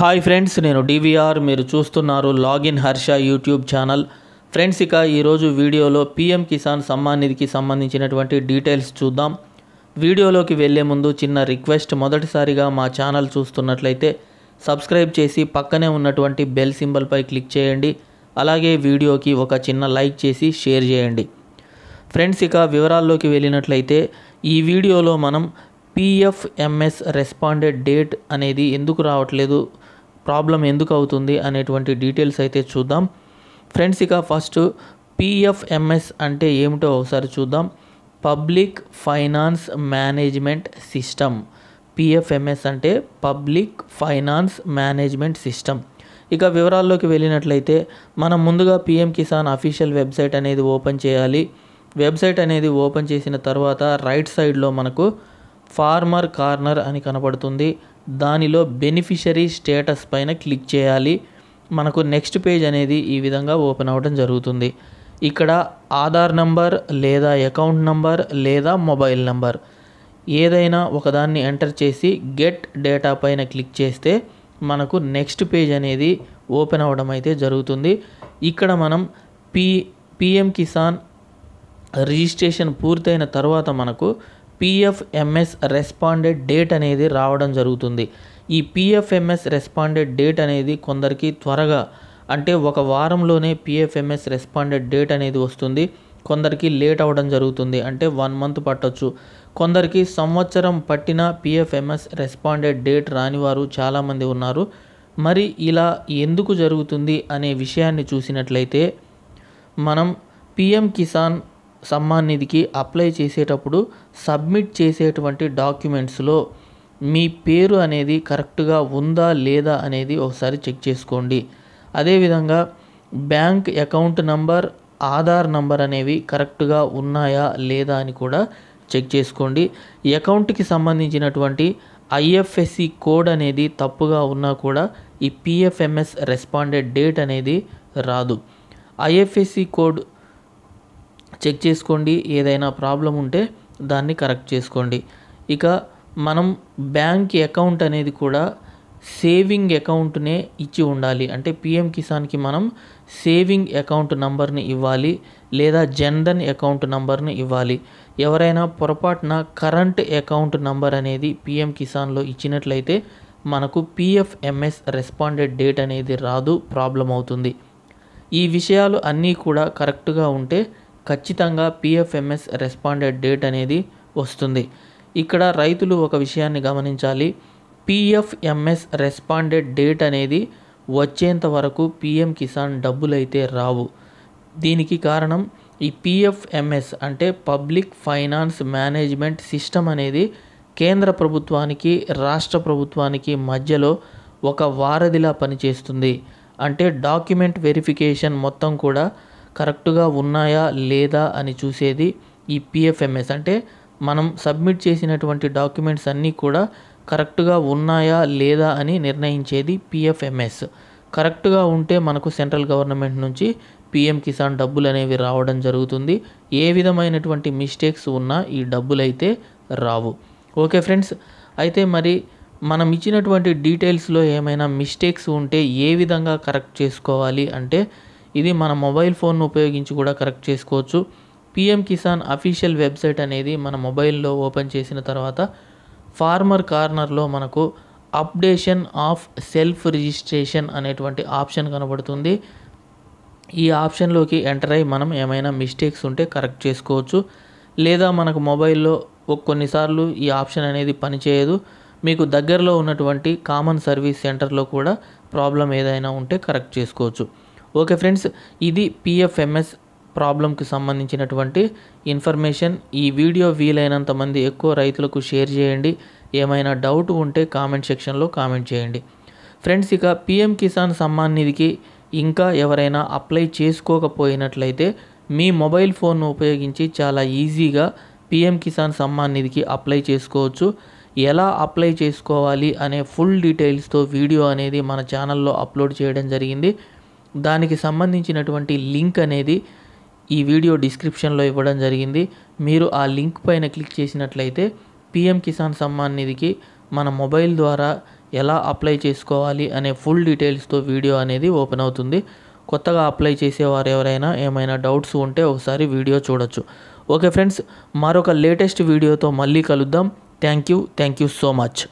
hi friends నేను DVR మీరు చూస్తున్నారు login Harsha YouTube channel friends ఇక ఈరోజు వీడియోలో పీఎం కిసాన్ సమ్మాన్ నిధికి సంబంధించినటువంటి డీటెయిల్స్ చూద్దాం వీడియోలోకి వెళ్లే ముందు చిన్న రిక్వెస్ట్ మొదటిసారిగా మా ఛానల్ చూస్తున్నట్లయితే సబ్స్క్రైబ్ చేసి పక్కనే ఉన్నటువంటి బెల్ సింబల్పై క్లిక్ చేయండి అలాగే వీడియోకి ఒక చిన్న లైక్ చేసి షేర్ చేయండి ఫ్రెండ్స్ ఇక వివరాల్లోకి వెళ్ళినట్లయితే ఈ వీడియోలో మనం పీఎఫ్ఎంఎస్ రెస్పాండెడ్ డేట్ అనేది ఎందుకు రావట్లేదు ప్రాబ్లం ఎందుకు అవుతుంది అనేటువంటి డీటెయిల్స్ అయితే చూద్దాం ఫ్రెండ్స్ ఇక ఫస్ట్ పిఎఫ్ఎంఎస్ అంటే ఏమిటో ఒకసారి చూద్దాం public finance management system PFMS అంటే పబ్లిక్ ఫైనాన్స్ మేనేజ్మెంట్ సిస్టమ్ ఇక వివరాల్లోకి వెళ్ళినట్లయితే మనం ముందుగా పిఎం కిసాన్ అఫీషియల్ వెబ్సైట్ అనేది ఓపెన్ చేయాలి వెబ్సైట్ అనేది ఓపెన్ చేసిన తర్వాత రైట్ సైడ్లో మనకు ఫార్మర్ కార్నర్ అని కనపడుతుంది దానిలో బెనిఫిషరీ స్టేటస్ పైన క్లిక్ చేయాలి మనకు నెక్స్ట్ పేజ్ అనేది ఈ విధంగా ఓపెన్ అవ్వడం జరుగుతుంది ఇక్కడ ఆధార్ నంబర్ లేదా అకౌంట్ నంబర్ లేదా మొబైల్ నంబర్ ఏదైనా ఒకదాన్ని ఎంటర్ చేసి గెట్ డేటా పైన క్లిక్ చేస్తే మనకు నెక్స్ట్ పేజ్ అనేది ఓపెన్ అవ్వడం అయితే జరుగుతుంది ఇక్కడ మనం పి పిఎం కిసాన్ రిజిస్ట్రేషన్ పూర్తయిన తర్వాత మనకు పిఎఫ్ఎంఎస్ రెస్పాండెడ్ డేట్ అనేది రావడం జరుగుతుంది ఈ పిఎఫ్ఎంఎస్ రెస్పాండెడ్ డేట్ అనేది కొందరికి త్వరగా అంటే ఒక వారంలోనే పిఎఫ్ఎంఎస్ రెస్పాండెడ్ డేట్ అనేది వస్తుంది కొందరికి లేట్ అవ్వడం జరుగుతుంది అంటే వన్ మంత్ పట్టొచ్చు కొందరికి సంవత్సరం పట్టిన పిఎఫ్ఎంఎస్ రెస్పాండెడ్ డేట్ రాని వారు చాలామంది ఉన్నారు మరి ఇలా ఎందుకు జరుగుతుంది అనే విషయాన్ని చూసినట్లయితే మనం పిఎం కిసాన్ సమ్మాన్ నిధికి అప్లై చేసేటప్పుడు సబ్మిట్ చేసేటువంటి డాక్యుమెంట్స్లో మీ పేరు అనేది కరెక్ట్గా ఉందా లేదా అనేది ఒకసారి చెక్ చేసుకోండి అదేవిధంగా bank account number Aadhaar number అనేవి కరెక్ట్గా ఉన్నాయా లేదా అని కూడా చెక్ చేసుకోండి అకౌంట్కి సంబంధించినటువంటి ఐఎఫ్ఎస్సి కోడ్ అనేది తప్పుగా ఉన్నా కూడా ఈ పిఎఫ్ఎంఎస్ రెస్పాండెడ్ డేట్ అనేది రాదు ఐఎఫ్ఎస్సి కోడ్ చెక్ చేసుకోండి ఏదైనా ప్రాబ్లం ఉంటే దాన్ని కరెక్ట్ చేసుకోండి ఇక మనం బ్యాంక్ అకౌంట్ అనేది కూడా సేవింగ్ అకౌంట్నే ఇచ్చి ఉండాలి అంటే పిఎం కిసాన్కి మనం సేవింగ్ అకౌంట్ నంబర్ని ఇవ్వాలి లేదా జన్ధన్ అకౌంట్ నంబర్ని ఇవ్వాలి ఎవరైనా పొరపాటున కరెంట్ అకౌంట్ నంబర్ అనేది పిఎం కిసాన్లో ఇచ్చినట్లయితే మనకు పిఎఫ్ఎంఎస్ రెస్పాండెడ్ డేట్ అనేది రాదు ప్రాబ్లం అవుతుంది ఈ విషయాలు అన్నీ కూడా కరెక్ట్గా ఉంటే ఖచ్చితంగా పిఎఫ్ఎంఎస్ రెస్పాండెడ్ డేట్ అనేది వస్తుంది ఇక్కడ రైతులు ఒక విషయాన్ని గమనించాలి పిఎఫ్ఎంఎస్ రెస్పాండెడ్ డేట్ అనేది వచ్చేంత వరకు పిఎం కిసాన్ డబ్బులైతే రావు దీనికి కారణం ఈ పిఎఫ్ఎంఎస్ అంటే పబ్లిక్ ఫైనాన్స్ మేనేజ్మెంట్ సిస్టమ్ అనేది కేంద్ర ప్రభుత్వానికి రాష్ట్ర ప్రభుత్వానికి మధ్యలో ఒక వారధిలా పనిచేస్తుంది అంటే డాక్యుమెంట్ వెరిఫికేషన్ మొత్తం కూడా కరెక్ట్గా ఉన్నాయా లేదా అని చూసేది ఈ పిఎఫ్ఎంఎస్ అంటే మనం సబ్మిట్ చేసినటువంటి డాక్యుమెంట్స్ అన్నీ కూడా కరెక్ట్గా ఉన్నాయా లేదా అని నిర్ణయించేది పిఎఫ్ఎంఎస్ కరెక్ట్గా ఉంటే మనకు సెంట్రల్ గవర్నమెంట్ నుంచి పిఎం కిసాన్ డబ్బులు అనేవి రావడం జరుగుతుంది ఏ విధమైనటువంటి మిస్టేక్స్ ఉన్నా ఈ డబ్బులు అయితే రావు ఓకే ఫ్రెండ్స్ అయితే మరి మనం ఇచ్చినటువంటి డీటెయిల్స్లో ఏమైనా మిస్టేక్స్ ఉంటే ఏ విధంగా కరెక్ట్ చేసుకోవాలి అంటే ఇది మన మొబైల్ ఫోన్ను ఉపయోగించి కూడా కరెక్ట్ చేసుకోవచ్చు పిఎం కిసాన్ అఫీషియల్ వెబ్సైట్ అనేది మన మొబైల్లో ఓపెన్ చేసిన తర్వాత ఫార్మర్ కార్నర్లో మనకు అప్డేషన్ ఆఫ్ సెల్ఫ్ రిజిస్ట్రేషన్ అనేటువంటి ఆప్షన్ కనబడుతుంది ఈ ఆప్షన్లోకి ఎంటర్ అయ్యి మనం ఏమైనా మిస్టేక్స్ ఉంటే కరెక్ట్ చేసుకోవచ్చు లేదా మనకు మొబైల్లో కొన్నిసార్లు ఈ ఆప్షన్ అనేది పనిచేయదు మీకు దగ్గరలో ఉన్నటువంటి కామన్ సర్వీస్ సెంటర్లో కూడా ప్రాబ్లం ఏదైనా ఉంటే కరెక్ట్ చేసుకోవచ్చు ఓకే ఫ్రెండ్స్ ఇది పిఎఫ్ఎంఎస్ ప్రాబ్లంకి సంబంధించినటువంటి ఇన్ఫర్మేషన్ ఈ వీడియో వీలైనంత మంది ఎక్కువ రైతులకు షేర్ చేయండి ఏమైనా డౌట్ ఉంటే కామెంట్ సెక్షన్లో కామెంట్ చేయండి ఫ్రెండ్స్ ఇక పిఎం కిసాన్ సమ్మాన్ నిధికి ఇంకా ఎవరైనా అప్లై చేసుకోకపోయినట్లయితే మీ మొబైల్ ఫోన్ను ఉపయోగించి చాలా ఈజీగా పిఎం కిసాన్ సమ్మాన్ నిధికి అప్లై చేసుకోవచ్చు ఎలా అప్లై చేసుకోవాలి అనే ఫుల్ డీటెయిల్స్తో వీడియో అనేది మన ఛానల్లో అప్లోడ్ చేయడం జరిగింది దానికి సంబంధించినటువంటి లింక్ అనేది ఈ వీడియో డిస్క్రిప్షన్లో ఇవ్వడం జరిగింది మీరు ఆ లింక్ పైన క్లిక్ చేసినట్లయితే పిఎం కిసాన్ సమ్మాన్ నిధికి మన మొబైల్ ద్వారా ఎలా అప్లై చేసుకోవాలి అనే ఫుల్ డీటెయిల్స్తో వీడియో అనేది ఓపెన్ అవుతుంది కొత్తగా అప్లై చేసేవారు ఎవరైనా ఏమైనా డౌట్స్ ఉంటే ఒకసారి వీడియో చూడొచ్చు ఓకే ఫ్రెండ్స్ మరొక లేటెస్ట్ వీడియోతో మళ్ళీ కలుద్దాం thank you thank you so much